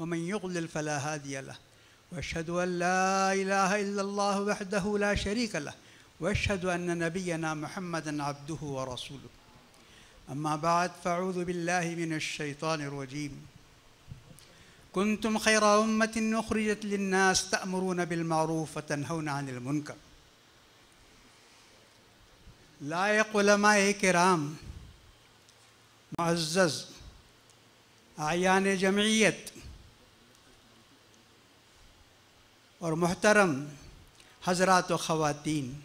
ومن يضلل فلا هادي له واشهد ان لا اله الا الله وحده لا شريك له واشهد ان نبينا محمدا عبده ورسوله اما بعد فاعوذ بالله من الشيطان الرجيم كنتم خير امه اخرجت للناس تامرون بالمعروف وتنهون عن المنكر لائق علماء كرام معزز أعيان جمعية और मोहतरम हजरात व ख़वातीन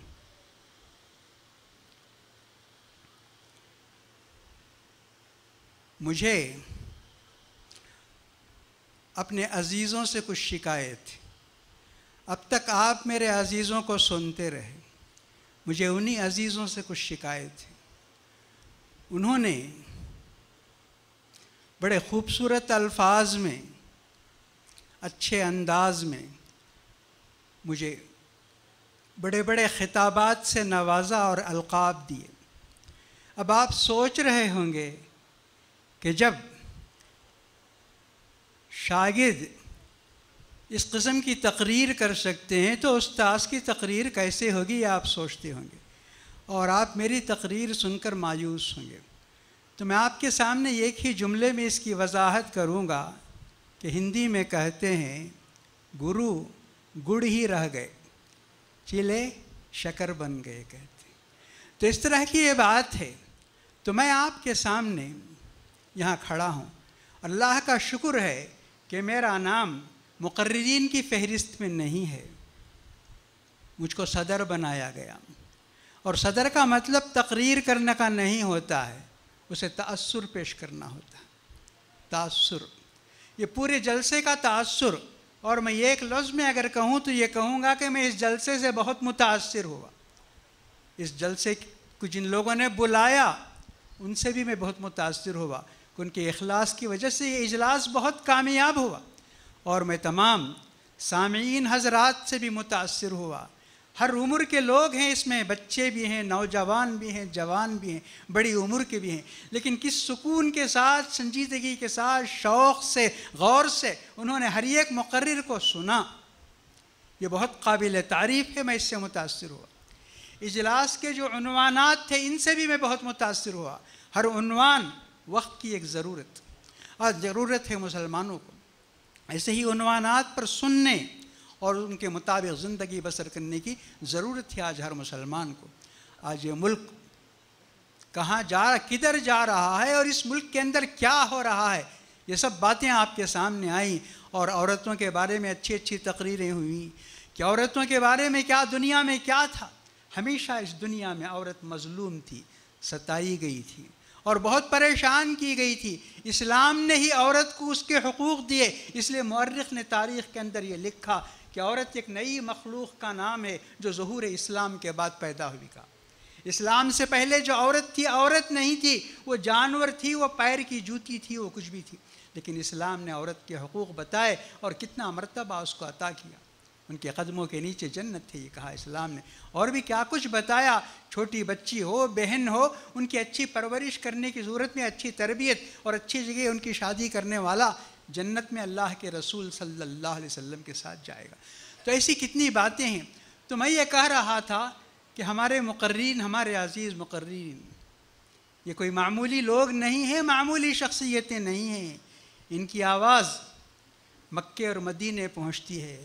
मुझे अपने अज़ीज़ों से कुछ शिकायत अब तक आप मेरे अज़ीज़ों को सुनते रहे मुझे उन्हीं अज़ीज़ों से कुछ शिकायत है उन्होंने बड़े खूबसूरत अल्फाज में अच्छे अंदाज में मुझे बड़े बड़े ख़िताबात से नवाजा और अलकाब दिए अब आप सोच रहे होंगे कि जब शागिद इस कस्म की तकरीर कर सकते हैं तो उस्ताद की तकरीर कैसे होगी आप सोचते होंगे और आप मेरी तकरीर सुनकर मायूस होंगे तो मैं आपके सामने एक ही जुमले में इसकी वजाहत करूँगा कि हिंदी में कहते हैं गुरु गुड़ ही रह गए चिले शकर बन गए कहते तो इस तरह की ये बात है तो मैं आपके सामने यहाँ खड़ा हूँ अल्लाह का शुक्र है कि मेरा नाम मुकर्रीन की फहरिस्त में नहीं है मुझको सदर बनाया गया और सदर का मतलब तकरीर करने का नहीं होता है उसे तासुर पेश करना होता है तासुर ये पूरे जलसे का तासुर और मैं एक लफ्ज़ में अगर कहूँ तो ये कहूँगा कि मैं इस जलसे से बहुत मुतासर हुआ इस जलसे को जिन लोगों ने बुलाया उनसे भी मैं बहुत मुतासर हुआ उनके अखलास की वजह से ये इजलास बहुत कामयाब हुआ और मैं तमाम सामीन हजरात से भी मुतासर हुआ हर उम्र के लोग हैं इसमें बच्चे भी हैं नौजवान भी हैं जवान भी हैं बड़ी उम्र के भी हैं लेकिन किस सुकून के साथ संजीदगी के साथ शौक़ से गौर से उन्होंने हर एक मुकर्र को सुना ये बहुत काबिल तारीफ़ है मैं इससे मुतासर हुआ इजलास के जो अनवानात थे इनसे भी मैं बहुत मुतासर हुआ हर उनवान वक्त की एक ज़रूरत और ज़रूरत है मुसलमानों को ऐसे ही अनवानात पर सुनने और उनके मुताबिक ज़िंदगी बसर करने की ज़रूरत है आज हर मुसलमान को आज ये मुल्क कहाँ जा किधर जा रहा है और इस मुल्क के अंदर क्या हो रहा है ये सब बातें आपके सामने आई और औरतों के बारे में अच्छी अच्छी तकरीरें हुई कि औरतों के बारे में क्या दुनिया में क्या था हमेशा इस दुनिया में औरत मजलूम थी सताई गई थी और बहुत परेशान की गई थी इस्लाम ने ही औरत को उसके हकूक़ दिए इसलिए मर्रख ने तारीख़ के अंदर ये लिखा कि औरत एक नई मखलूक का नाम है जो जहूर इस्लाम के बाद पैदा हुई का इस्लाम से पहले जो औरत थी औरत नहीं थी वो जानवर थी वो पैर की जूती थी वो कुछ भी थी लेकिन इस्लाम ने औरत के हकूक़ बताए और कितना मरतबा उसको अता किया उनके कदमों के नीचे जन्नत थी ये कहा इस्लाम ने और भी क्या कुछ बताया छोटी बच्ची हो बहन हो उनकी अच्छी परवरिश करने की जरूरत में अच्छी तरबियत और अच्छी जगह उनकी शादी करने वाला जन्नत में अल्लाह के रसूल सल्लल्लाहु अलैहि वसल्लम के साथ जाएगा तो ऐसी कितनी बातें हैं तो मैं ये कह रहा था कि हमारे मुकर्रीन हमारे अजीज़ मुकर्रीन ये कोई मामूली लोग नहीं हैं मामूली शख्सियतें नहीं हैं इनकी आवाज़ मक्के और मदीने पहुंचती है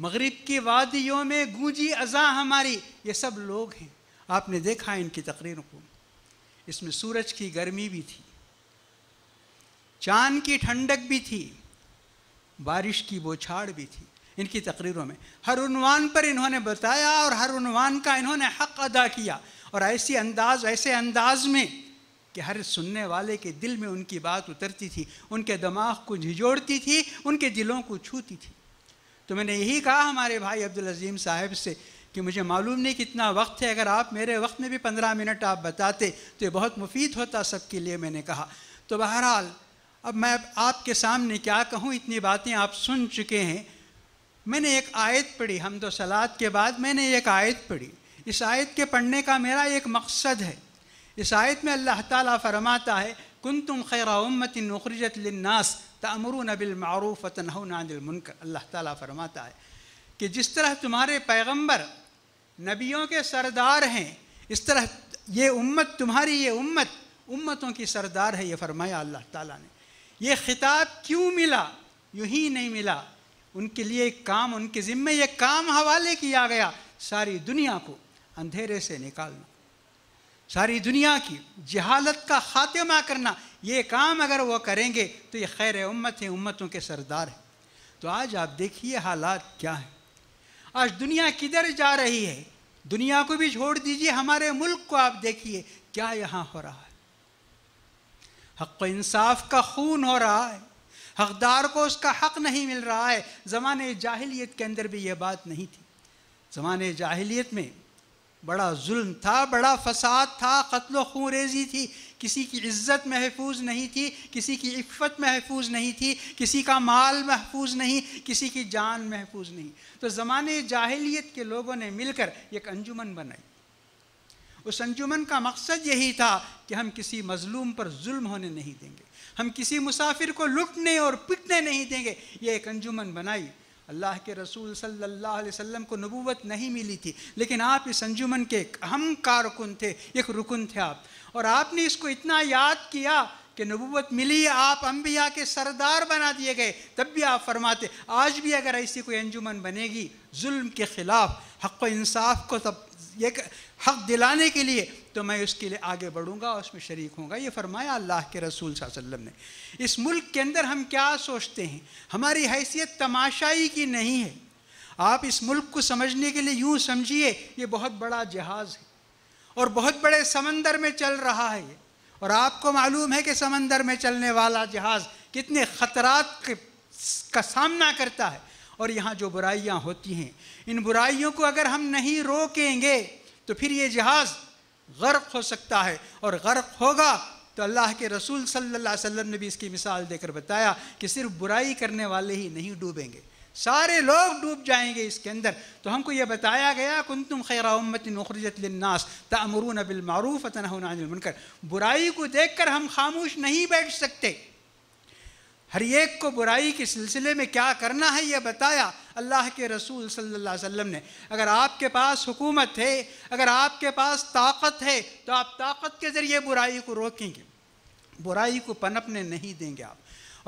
मगरिब की वादियों में गूंजी अज़ा हमारी ये सब लोग हैं आपने देखा इनकी तकरीर को इसमें सूरज की गर्मी भी थी चांद की ठंडक भी थी बारिश की बौछाड़ भी थी इनकी तकरीरों में हर उनवान पर इन्होंने बताया और हर उनवान का इन्होंने हक अदा किया और ऐसी अंदाज ऐसे अंदाज में कि हर सुनने वाले के दिल में उनकी बात उतरती थी उनके दिमाग को झिझोड़ती थी उनके दिलों को छूती थी तो मैंने यही कहा हमारे भाई अब्दुल अजीम साहब से कि मुझे मालूम नहीं कितना वक्त है अगर आप मेरे वक्त में भी पंद्रह मिनट आप बताते तो ये बहुत मुफीद होता सबके लिए मैंने कहा तो बहरहाल अब मैं आपके सामने क्या कहूँ इतनी बातें आप सुन चुके हैं मैंने एक आयत पढ़ी हम तो सलाद के बाद मैंने एक आयत पढ़ी इस आयत के पढ़ने का मेरा एक मकसद है इस आयत में अल्लाह ताला फरमाता है कुन तुम खैर उम्मत नखरजत लन्नास तमरू नबिलमूफ़ तनहनादिलमनकर अल्लाह ताला फरमाता है कि जिस तरह तुम्हारे पैगंबर नबियों के सरदार हैं इस तरह ये उम्मत तुम्हारी ये उम्मत उम्मतों की सरदार है ये फरमाया अल्लाह ताला ने ये खिताब क्यों मिला यूं ही नहीं मिला उनके लिए एक काम उनके ज़िम्मे ये काम हवाले किया गया सारी दुनिया को अंधेरे से निकालना सारी दुनिया की जहालत का खात्मा करना ये काम अगर वो करेंगे तो ये खैर उम्मत है उम्मतों के सरदार हैं तो आज आप देखिए हालात क्या हैं आज दुनिया किधर जा रही है दुनिया को भी छोड़ दीजिए हमारे मुल्क को आप देखिए क्या यहाँ हो रहा है हक इंसाफ का खून हो रहा है हकदार को उसका हक नहीं मिल रहा है ज़माने जाहिलियत के अंदर भी यह बात नहीं थी ज़माने जाहिलियत में बड़ा जुल्म था बड़ा फसाद था कत्ल रेजी थी किसी की इज्जत महफूज नहीं थी किसी की इफ़त महफूज नहीं थी किसी का माल महफूज नहीं किसी की जान महफूज नहीं तो ज़माने जाहिलियत के लोगों ने मिलकर एक अंजुमन बनाई उस अंजुमन का मकसद यही था कि हम किसी मजलूम पर जुल्म होने नहीं देंगे हम किसी मुसाफिर को लुटने और पिटने नहीं देंगे ये एक अंजुमन बनाई अल्लाह के रसूल सल्लल्लाहु अलैहि वसल्लम को नबूवत नहीं मिली थी लेकिन आप इस अंजुमन के एक अहम कारकुन थे एक रुकन थे आप और आपने इसको इतना याद किया कि नबूवत मिली आप अम्बिया के सरदार बना दिए गए तब भी आप फरमाते आज भी अगर ऐसी कोई अंजुमन बनेगी जुल्म के ख़िलाफ़ हक इंसाफ को तब ये हक दिलाने के लिए तो मैं उसके लिए आगे बढ़ूँगा और उसमें शरीक होऊंगा ये फरमाया अल्लाह के रसूल वसल्लम ने इस मुल्क के अंदर हम क्या सोचते हैं हमारी हैसियत तमाशाई की नहीं है आप इस मुल्क को समझने के लिए यूँ समझिए ये बहुत बड़ा जहाज़ है और बहुत बड़े समंदर में चल रहा है ये और आपको मालूम है कि समंदर में चलने वाला जहाज़ कितने ख़तरात के का सामना करता है और यहाँ जो बुराइयाँ होती हैं इन बुराइयों को अगर हम नहीं रोकेंगे तो फिर ये जहाज़ गर्क हो सकता है और गर्क होगा तो अल्लाह के रसूल सल्लल्लाहु अलैहि वसल्लम ने भी इसकी मिसाल देकर बताया कि सिर्फ बुराई करने वाले ही नहीं डूबेंगे सारे लोग डूब जाएंगे इसके अंदर तो हमको यह बताया गया कुन तुम खैर उम्मत नखरजत लन्नास तमरून बिलमारूफ़ तनहन अनिल मुनकर बुराई को देखकर हम खामोश नहीं बैठ सकते हर एक को बुराई के सिलसिले में क्या करना है यह बताया अल्लाह के रसूल सल्लल्लाहु अलैहि वसल्लम ने अगर आपके पास हुकूमत है अगर आपके पास ताकत है तो आप ताकत के ज़रिए बुराई को रोकेंगे बुराई को पनपने नहीं देंगे आप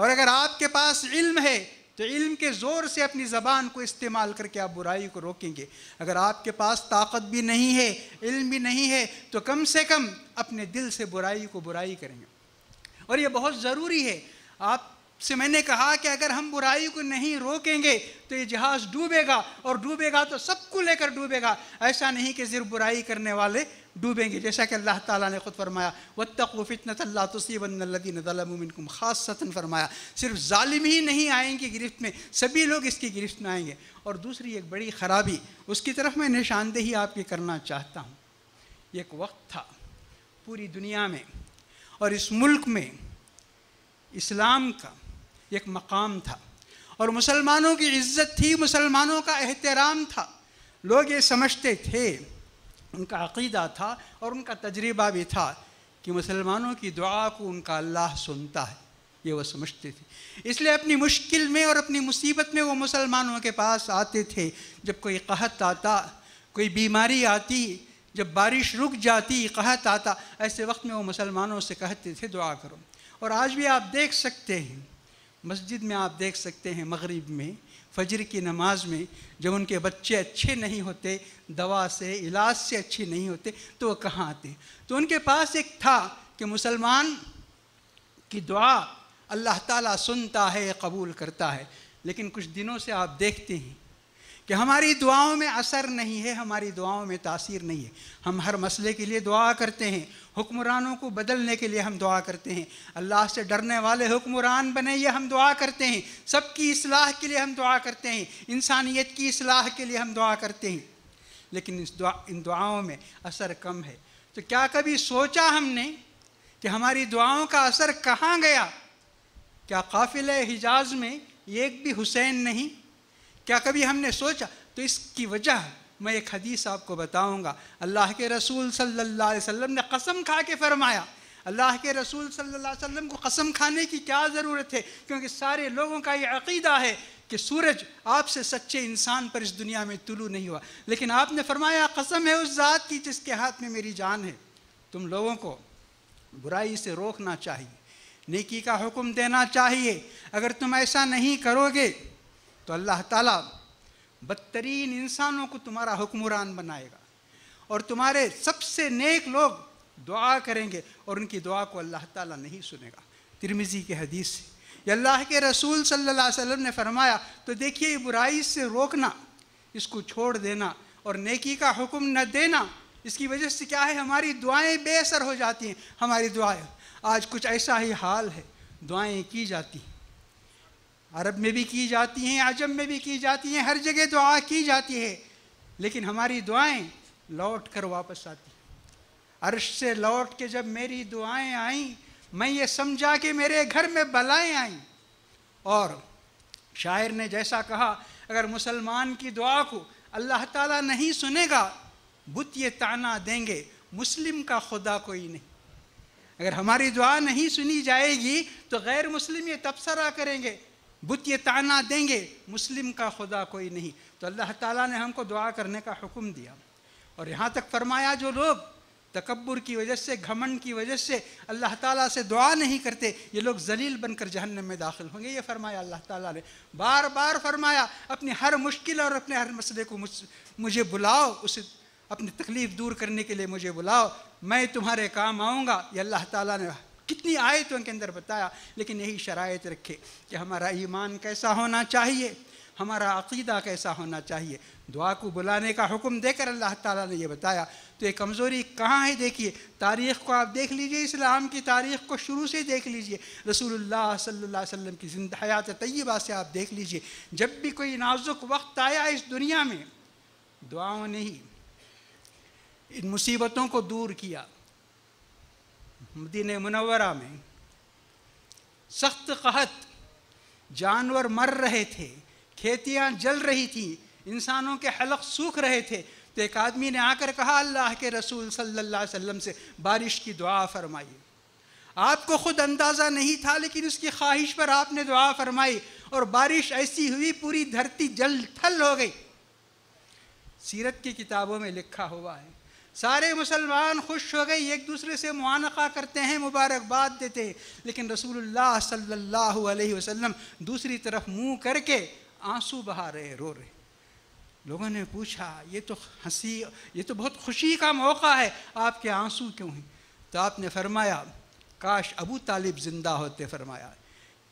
और अगर आपके पास इल्म है तो इल्म के ज़ोर से अपनी ज़बान को इस्तेमाल करके आप बुराई को रोकेंगे अगर आपके पास ताकत भी नहीं है इल्म भी नहीं है तो कम से कम अपने दिल से बुराई को बुराई करेंगे और ये बहुत ज़रूरी है आप से मैंने कहा कि अगर हम बुराई को नहीं रोकेंगे तो ये जहाज़ डूबेगा और डूबेगा तो सबको लेकर डूबेगा ऐसा नहीं कि सिर्फ बुराई करने वाले डूबेंगे जैसा कि अल्लाह ताला ने खुद फरमाया वत्तु फ़ितनतल्ला को ख़ास सतन फरमाया सिर्फ ालिम ही नहीं आएंगे गिरफ्त में सभी लोग इसकी गिरफ्त में आएंगे और दूसरी एक बड़ी ख़राबी उसकी तरफ मैं निशानदेही आपकी करना चाहता हूँ एक वक्त था पूरी दुनिया में और इस मुल्क में इस्लाम का एक मकाम था और मुसलमानों की इज्जत थी मुसलमानों का एहतराम था लोग ये समझते थे उनका अकीदा था और उनका तजर्बा भी था कि मुसलमानों की दुआ को उनका अल्लाह सुनता है ये वो समझते थे इसलिए अपनी मुश्किल में और अपनी मुसीबत में वो मुसलमानों के पास आते थे जब कोई कहत आता कोई बीमारी आती जब बारिश रुक जाती कहत आता ऐसे वक्त में वो मुसलमानों से कहते थे दुआ करो और आज भी आप देख सकते हैं मस्जिद में आप देख सकते हैं मगरिब में फजर की नमाज में जब उनके बच्चे अच्छे नहीं होते दवा से इलाज से अच्छे नहीं होते तो वह कहाँ आते तो उनके पास एक था कि मुसलमान की दुआ अल्लाह ताला सुनता है कबूल करता है लेकिन कुछ दिनों से आप देखते हैं कि हमारी दुआओं में असर नहीं है हमारी दुआओं में तासीर नहीं है हम हर मसले के लिए दुआ करते हैं हुक्मरानों को बदलने के लिए हम दुआ करते हैं अल्लाह से डरने वाले हुक्मरान बने ये हम दुआ करते हैं सबकी इसलाह के लिए हम दुआ करते हैं इंसानियत की इसलाह के लिए हम दुआ करते हैं लेकिन इस दुआ इन दुआओं में असर कम है तो क्या कभी सोचा हमने कि हमारी दुआओं का असर कहाँ गया क्या काफिल हिजाज में एक भी हुसैन नहीं क्या कभी हमने सोचा तो इसकी वजह मैं एक हदीस आपको बताऊंगा अल्लाह के रसूल सल्लल्लाहु अलैहि वसल्लम ने कसम खा के फरमाया अल्लाह के रसूल सल्लल्लाहु अलैहि वसल्लम को कसम खाने की क्या ज़रूरत है क्योंकि सारे लोगों का ये अकीदा है कि सूरज आपसे सच्चे इंसान पर इस दुनिया में तुलू नहीं हुआ लेकिन आपने फरमाया कसम है उस ज़ात की जिसके हाथ में मेरी जान है तुम लोगों को बुराई से रोकना चाहिए नेकी का हुक्म देना चाहिए अगर तुम ऐसा नहीं करोगे तो अल्लाह ताला बदतरीन इंसानों को तुम्हारा हुक्मरान बनाएगा और तुम्हारे सबसे नेक लोग दुआ करेंगे और उनकी दुआ को अल्लाह ताला नहीं सुनेगा तिरमिज़ी के हदीस से अल्लाह के रसूल सल्लल्लाहु अलैहि वसल्लम ने फरमाया तो देखिए बुराई से रोकना इसको छोड़ देना और नेकी का हुक्म न देना इसकी वजह से क्या है हमारी दुआएं बेअसर हो जाती हैं हमारी दुआएं आज कुछ ऐसा ही हाल है दुआएं की जाती हैं अरब में भी की जाती हैं अजम में भी की जाती हैं हर जगह दुआ की जाती है लेकिन हमारी दुआएं लौट कर वापस आती अर्श से लौट के जब मेरी दुआएं आईं मैं ये समझा कि मेरे घर में बलाएं आईं और शायर ने जैसा कहा अगर मुसलमान की दुआ को अल्लाह ताला नहीं सुनेगा बुत ये ताना देंगे मुस्लिम का खुदा कोई नहीं अगर हमारी दुआ नहीं सुनी जाएगी तो गैर मुस्लिम ये तबसरा करेंगे बुत ये ताना देंगे मुस्लिम का खुदा कोई नहीं तो अल्लाह ताला ने हमको दुआ करने का हुक्म दिया और यहाँ तक फरमाया जो लोग तकबर की वजह से घमंड की वजह से अल्लाह ताला से दुआ नहीं करते ये लोग जलील बनकर जहन्नम में दाखिल होंगे ये फरमाया अल्लाह ताला ने बार बार फरमाया अपनी हर मुश्किल और अपने हर मसले को मुझे बुलाओ उसे अपनी तकलीफ़ दूर करने के लिए मुझे बुलाओ मैं तुम्हारे काम आऊँगा ये अल्लाह ताली ने कितनी आयतों के अंदर बताया लेकिन यही शरात रखे कि हमारा ईमान कैसा होना चाहिए हमारा अकीदा कैसा होना चाहिए दुआ को बुलाने का हुक्म देकर अल्लाह ताला ने ये बताया तो ये कमज़ोरी कहाँ है देखिए तारीख़ को आप देख लीजिए इस्लाम की तारीख़ को शुरू से देख लीजिए रसूलुल्लाह सल्लल्लाहु अलैहि वसल्लम की जिंद हयात तय्यबा से आप देख लीजिए जब भी कोई नाजुक वक्त आया इस दुनिया में दुआओं ने ही इन मुसीबतों को दूर किया मदीन मुनवरा में सख्त कहत जानवर मर रहे थे खेतियाँ जल रही थी इंसानों के हलक सूख रहे थे तो एक आदमी ने आकर कहा अल्लाह के रसूल सल्लल्लाहु अलैहि वसल्लम से बारिश की दुआ फरमाई आपको खुद अंदाज़ा नहीं था लेकिन उसकी ख्वाहिश पर आपने दुआ फरमाई और बारिश ऐसी हुई पूरी धरती जल थल हो गई सीरत की किताबों में लिखा हुआ है सारे मुसलमान खुश हो गए एक दूसरे से मुआनका करते हैं मुबारकबाद देते लेकिन रसूलुल्लाह सल्लल्लाहु अलैहि वसल्लम दूसरी तरफ मुंह करके आंसू बहा रहे रो रहे लोगों ने पूछा ये तो हंसी ये तो बहुत खुशी का मौका है आपके आंसू क्यों हैं तो आपने फरमाया काश अबू तालिब ज़िंदा होते फरमाया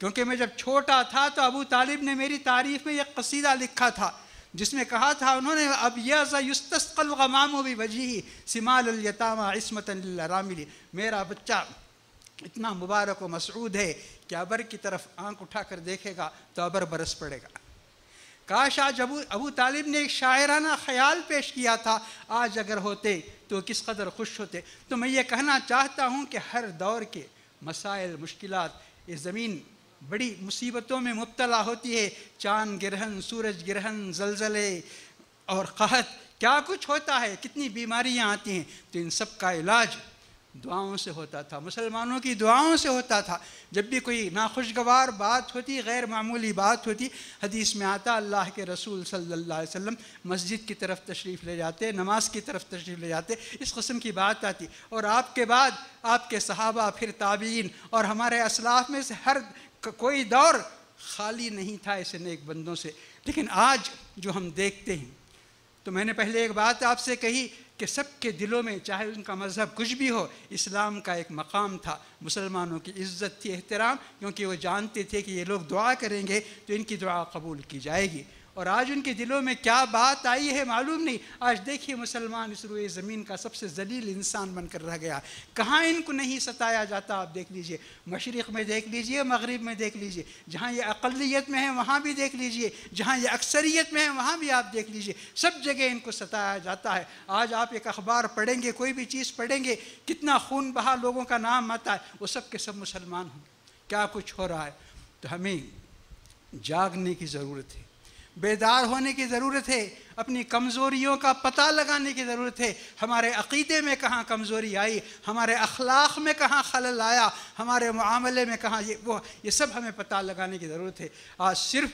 क्योंकि मैं जब छोटा था तो अबू तालिब ने मेरी तारीफ़ में एक कसीदा लिखा था जिसमें कहा था उन्होंने अब यस्तमाम भी वजी ही इसमत रामिली मेरा बच्चा इतना मुबारक व मसरूद है कि अबर की तरफ आंख उठा कर देखेगा तो अबर बरस पड़ेगा काश आज अबू अबू तालिब ने एक शायराना ख्याल पेश किया था आज अगर होते तो किस कदर खुश होते तो मैं ये कहना चाहता हूँ कि हर दौर के मसाइल मुश्किल ये ज़मीन बड़ी मुसीबतों में मुबतला होती है चांद ग्रहण सूरज ग्रहण जलजले और कहत क्या कुछ होता है कितनी बीमारियां आती हैं तो इन सब का इलाज दुआओं से होता था मुसलमानों की दुआओं से होता था जब भी कोई नाखुशगवार बात होती गैर मामूली बात होती हदीस में आता अल्लाह के रसूल सल्लल्लाहु अलैहि वसल्लम मस्जिद की तरफ तशरीफ़ ले जाते नमाज की तरफ तशरीफ़ ले जाते इस कस्म की बात आती और आपके बाद आपके सहाबा फिर ताबीन और हमारे असलाफ में से हर कोई दौर खाली नहीं था ऐसे नेक बंदों से लेकिन आज जो हम देखते हैं तो मैंने पहले एक बात आपसे कही कि सबके दिलों में चाहे उनका मज़हब कुछ भी हो इस्लाम का एक मकाम था मुसलमानों की इज़्ज़त थी एहतराम क्योंकि वो जानते थे कि ये लोग दुआ करेंगे तो इनकी दुआ कबूल की जाएगी और आज उनके दिलों में क्या बात आई है मालूम नहीं आज देखिए मुसलमान इस रुए ज़मीन का सबसे जलील इंसान बनकर रह गया कहाँ इनको नहीं सताया जाता आप देख लीजिए मशरक़ में देख लीजिए मगरब में देख लीजिए जहाँ ये अकलीत में है वहाँ भी देख लीजिए जहाँ ये अक्सरीत में है वहाँ भी आप देख लीजिए सब जगह इनको सताया जाता है आज आप एक अखबार पढ़ेंगे कोई भी चीज़ पढ़ेंगे कितना खून बहा लोगों का नाम आता है वो सब के सब मुसलमान हों क्या कुछ हो रहा है तो हमें जागने की ज़रूरत है बेदार होने की ज़रूरत है अपनी कमज़ोरियों का पता लगाने की ज़रूरत है हमारे अक़ीदे में कहाँ कमज़ोरी आई हमारे अखलाक में कहाँ खलल आया हमारे मामले में कहाँ ये वो ये सब हमें पता लगाने की ज़रूरत है आज सिर्फ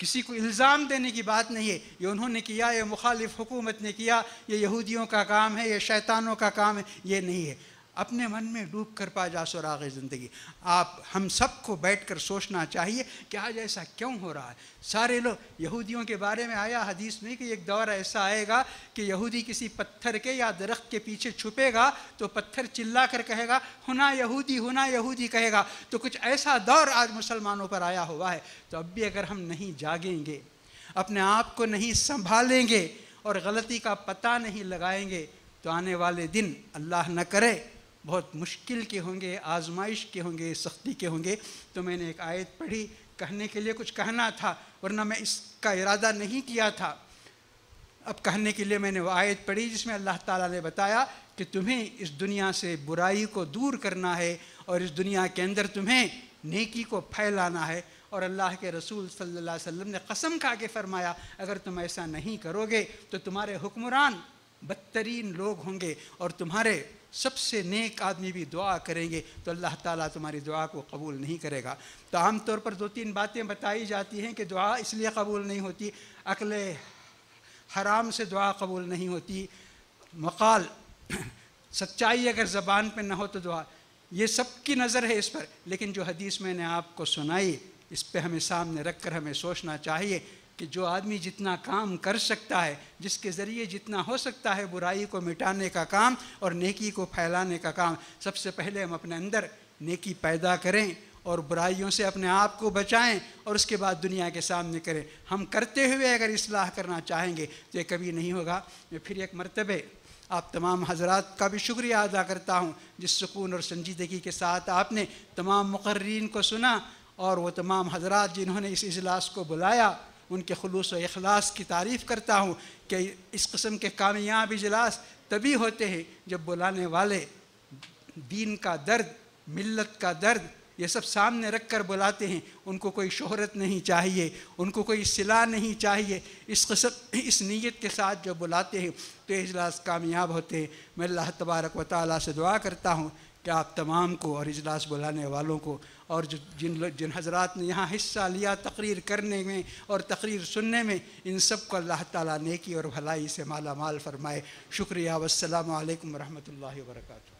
किसी को इल्ज़ाम देने की बात नहीं है ये उन्होंने किया ये मुखालिफ हुकूमत ने किया ये यहूदियों का काम है ये शैतानों का काम है ये नहीं है अपने मन में डूब कर पा जा सुराग ज़िंदगी आप हम सबको बैठ कर सोचना चाहिए कि आज ऐसा क्यों हो रहा है सारे लोग यहूदियों के बारे में आया हदीस में कि एक दौर ऐसा आएगा कि यहूदी किसी पत्थर के या दरख्त के पीछे छुपेगा तो पत्थर चिल्ला कर कहेगा हुना यहूदी हुना यहूदी कहेगा तो कुछ ऐसा दौर आज मुसलमानों पर आया हुआ है तो अब भी अगर हम नहीं जागेंगे अपने आप को नहीं संभालेंगे और गलती का पता नहीं लगाएंगे तो आने वाले दिन अल्लाह न करे बहुत मुश्किल के होंगे आजमाइश के होंगे सख्ती के होंगे तो मैंने एक आयत पढ़ी कहने के लिए कुछ कहना था वरना मैं इसका इरादा नहीं किया था अब कहने के लिए मैंने वो आयत पढ़ी जिसमें अल्लाह ताला ने बताया कि तुम्हें इस दुनिया से बुराई को दूर करना है और इस दुनिया के अंदर तुम्हें नेकी को फैलाना है और अल्लाह के रसूल सल्लल्लाहु अलैहि वसल्लम ने कसम खा के फरमाया अगर तुम ऐसा नहीं करोगे तो तुम्हारे हुक्मरान बदतरीन लोग होंगे और तुम्हारे सबसे नेक आदमी भी दुआ करेंगे तो अल्लाह ताला तुम्हारी दुआ को कबूल नहीं करेगा तो आम तौर पर दो तीन बातें बताई जाती हैं कि दुआ इसलिए कबूल नहीं होती अकल हराम से दुआ कबूल नहीं होती मकाल सच्चाई अगर ज़बान पे ना हो तो दुआ ये सबकी नज़र है इस पर लेकिन जो हदीस मैंने आपको सुनाई इस पर हमें सामने रख कर हमें सोचना चाहिए कि जो आदमी जितना काम कर सकता है जिसके ज़रिए जितना हो सकता है बुराई को मिटाने का काम और नेकी को फैलाने का काम सबसे पहले हम अपने अंदर नेकी पैदा करें और बुराइयों से अपने आप को बचाएं और उसके बाद दुनिया के सामने करें हम करते हुए अगर इसलाह करना चाहेंगे तो ये कभी नहीं होगा मैं फिर एक मरतबे आप तमाम हजरात का भी शुक्रिया अदा करता हूँ जिस सुकून और संजीदगी के साथ आपने तमाम मुकर्रीन को सुना और वो तमाम हजरात जिन्होंने इस इजलास को बुलाया उनके खलूस व अखलास की तारीफ़ करता हूँ कि इस कस्म के कामयाब इजलास तभी होते हैं जब बुलाने वाले दीन का दर्द मिलत का दर्द ये सब सामने रख कर बुलाते हैं उनको कोई शोहरत नहीं चाहिए उनको कोई सिला नहीं चाहिए इस कसम इस नीयत के साथ जो बुलाते हैं तो इजलास कामयाब होते हैं मैं अल्लाह तबारक व ताली से दुआ करता हूँ कि आप तमाम को और इजलास बुलाने वालों को और जो जिन जिन हजरात ने यहाँ हिस्सा लिया तकरीर करने में और तकरीर सुनने में इन सब को अल्लाह ताला नेकी और भलाई से माला माल फरमाए शुक्रिया वसलम वरहमल वर्का